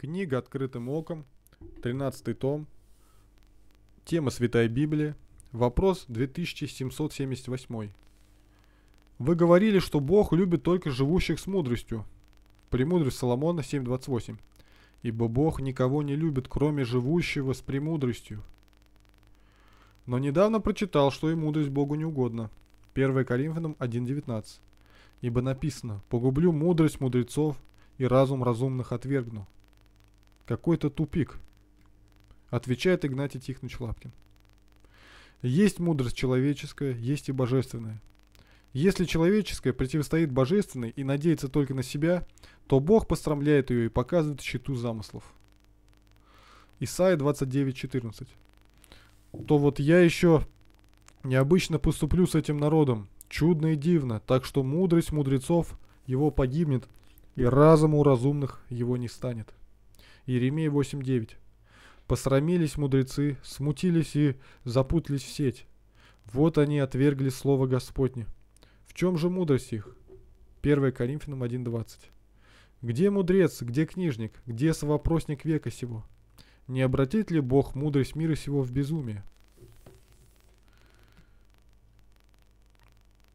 Книга «Открытым оком», 13 том, тема Святая Библия, вопрос 2778. Вы говорили, что Бог любит только живущих с мудростью. Премудрость Соломона 7.28. Ибо Бог никого не любит, кроме живущего с премудростью. Но недавно прочитал, что и мудрость Богу не угодна. 1 Коринфянам 1.19. Ибо написано, погублю мудрость мудрецов и разум разумных отвергну. Какой-то тупик, отвечает Игнатий Тихонович Лапкин. Есть мудрость человеческая, есть и божественная. Если человеческая противостоит божественной и надеется только на себя, то Бог пострамляет ее и показывает щиту замыслов. Исайя 29.14 То вот я еще необычно поступлю с этим народом, чудно и дивно, так что мудрость мудрецов его погибнет, и разум разумных его не станет. Еремей 8.9. Посрамились мудрецы, смутились и запутались в сеть. Вот они отвергли слово Господне. В чем же мудрость их? 1 Коринфянам 1.20. Где мудрец, где книжник, где совопросник века сего? Не обратит ли Бог мудрость мира сего в безумие?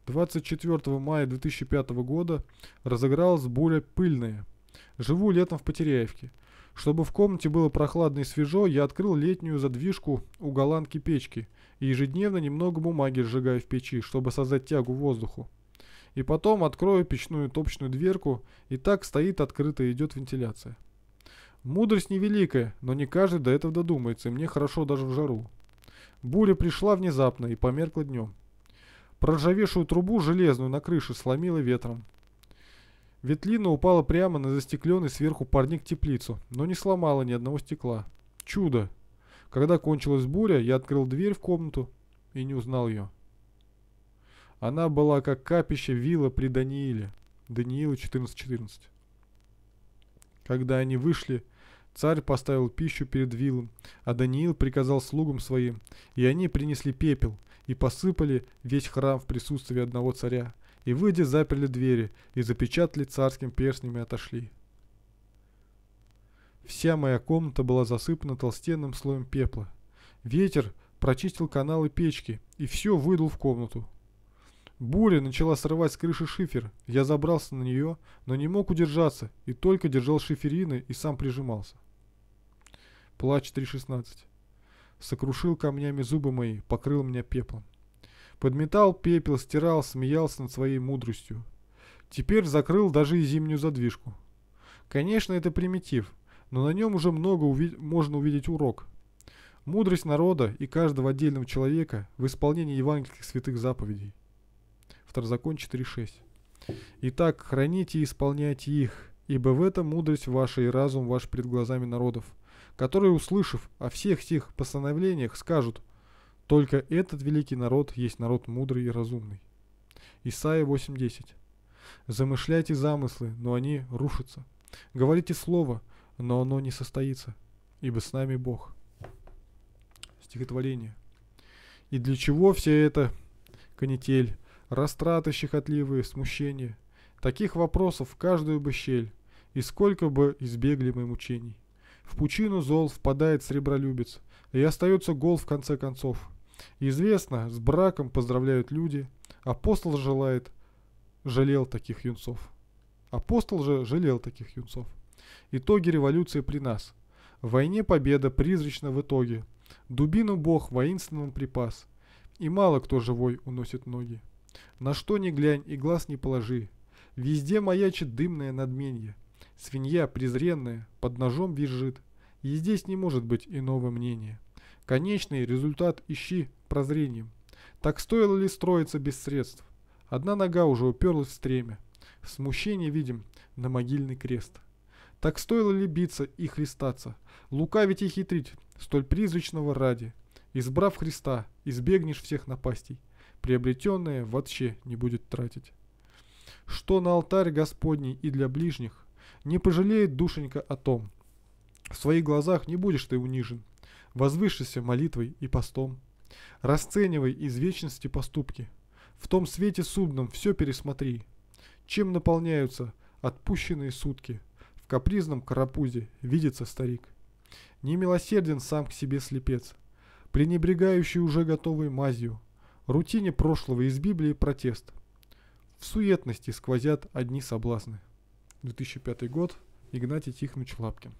24 мая 2005 года разыгралась буря пыльная – Живу летом в Потеряевке. Чтобы в комнате было прохладно и свежо, я открыл летнюю задвижку у голландки печки и ежедневно немного бумаги сжигаю в печи, чтобы создать тягу воздуху. И потом открою печную топочную дверку, и так стоит открытая идет вентиляция. Мудрость невеликая, но не каждый до этого додумается, и мне хорошо даже в жару. Буря пришла внезапно и померкла днем. Проржавевшую трубу железную на крыше сломила ветром. Ветлина упала прямо на застекленный сверху парник теплицу, но не сломала ни одного стекла. Чудо! Когда кончилась буря, я открыл дверь в комнату и не узнал ее. Она была как капище вилла при Данииле. Даниилу 14.14. Когда они вышли, царь поставил пищу перед вилом, а Даниил приказал слугам своим, и они принесли пепел и посыпали весь храм в присутствии одного царя, и, выйдя, заперли двери и запечатали царским перстнем и отошли. Вся моя комната была засыпана толстенным слоем пепла. Ветер прочистил каналы печки и все выдул в комнату. Буря начала срывать с крыши шифер. Я забрался на нее, но не мог удержаться и только держал шиферины и сам прижимался. Плач 3.16. Сокрушил камнями зубы мои, покрыл меня пеплом. Подметал пепел, стирал, смеялся над своей мудростью. Теперь закрыл даже и зимнюю задвижку. Конечно, это примитив, но на нем уже много уви можно увидеть урок. Мудрость народа и каждого отдельного человека в исполнении евангельских святых заповедей. Второзакон 4.6 Итак, храните и исполняйте их, ибо в этом мудрость ваша и разум ваш пред глазами народов, которые, услышав о всех сих постановлениях, скажут – только этот великий народ есть народ мудрый и разумный. Исайя 8.10 Замышляйте замыслы, но они рушатся. Говорите слово, но оно не состоится, ибо с нами Бог. Стихотворение. И для чего все это, канитель, растраты щекотливые, смущения? Таких вопросов в каждую бы щель, и сколько бы избегли мы мучений. В пучину зол впадает сребролюбец, и остается гол в конце концов. Известно, с браком поздравляют люди, апостол желает, жалел таких юнцов. Апостол же жалел таких юнцов. Итоги революции при нас. В войне победа призрачна в итоге. Дубину бог воинственным припас. И мало кто живой уносит ноги. На что ни глянь и глаз не положи. Везде маячит дымное надменье. Свинья презренная, под ножом визжит. И здесь не может быть иного мнения. Конечный результат ищи прозрением. Так стоило ли строиться без средств? Одна нога уже уперлась в стремя. Смущение видим на могильный крест. Так стоило ли биться и христаться? лукавить и хитрить, столь призрачного ради? Избрав Христа, избегнешь всех напастей, приобретенное вообще не будет тратить. Что на алтарь Господний и для ближних, не пожалеет душенька о том. В своих глазах не будешь ты унижен. Возвышишься молитвой и постом. Расценивай из вечности поступки. В том свете судном все пересмотри. Чем наполняются отпущенные сутки? В капризном карапузе видится старик. Немилосерден сам к себе слепец, пренебрегающий уже готовой мазью. Рутине прошлого из Библии протест. В суетности сквозят одни соблазны. 2005 год, Игнатий Тихонович Лапкин.